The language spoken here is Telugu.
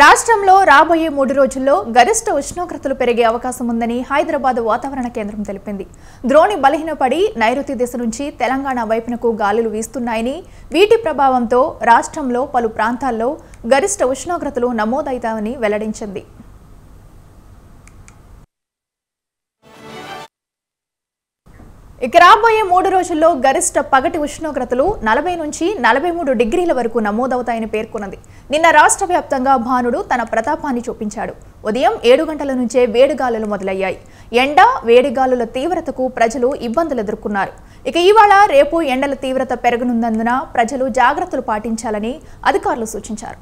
రాష్ట్రంలో రాబోయే మూడు రోజుల్లో గరిష్ట ఉష్ణోగ్రతలు పెరిగే అవకాశం ఉందని హైదరాబాద్ వాతావరణ కేంద్రం తెలిపింది ద్రోణి బలహీనపడి నైరుతి దిశ నుంచి తెలంగాణ వైపునకు గాలులు వీస్తున్నాయని వీటి ప్రభావంతో రాష్ట్రంలో పలు ప్రాంతాల్లో గరిష్ట ఉష్ణోగ్రతలు నమోదవుతాయని వెల్లడించింది ఇక రాబోయే మూడు రోజుల్లో గరిష్ట పగటి ఉష్ణోగ్రతలు నలభై నుంచి నలభై మూడు డిగ్రీల వరకు నమోదవుతాయని పేర్కొన్నది నిన్న రాష్ట్ర వ్యాప్తంగా భానుడు తన ప్రతాపాన్ని చూపించాడు ఉదయం ఏడు గంటల నుంచే వేడిగాలులు మొదలయ్యాయి ఎండ వేడిగాలుల తీవ్రతకు ప్రజలు ఇబ్బందులు ఎదుర్కొన్నారు ఇక ఇవాళ రేపు ఎండల తీవ్రత పెరగనున్నందున ప్రజలు జాగ్రత్తలు పాటించాలని అధికారులు సూచించారు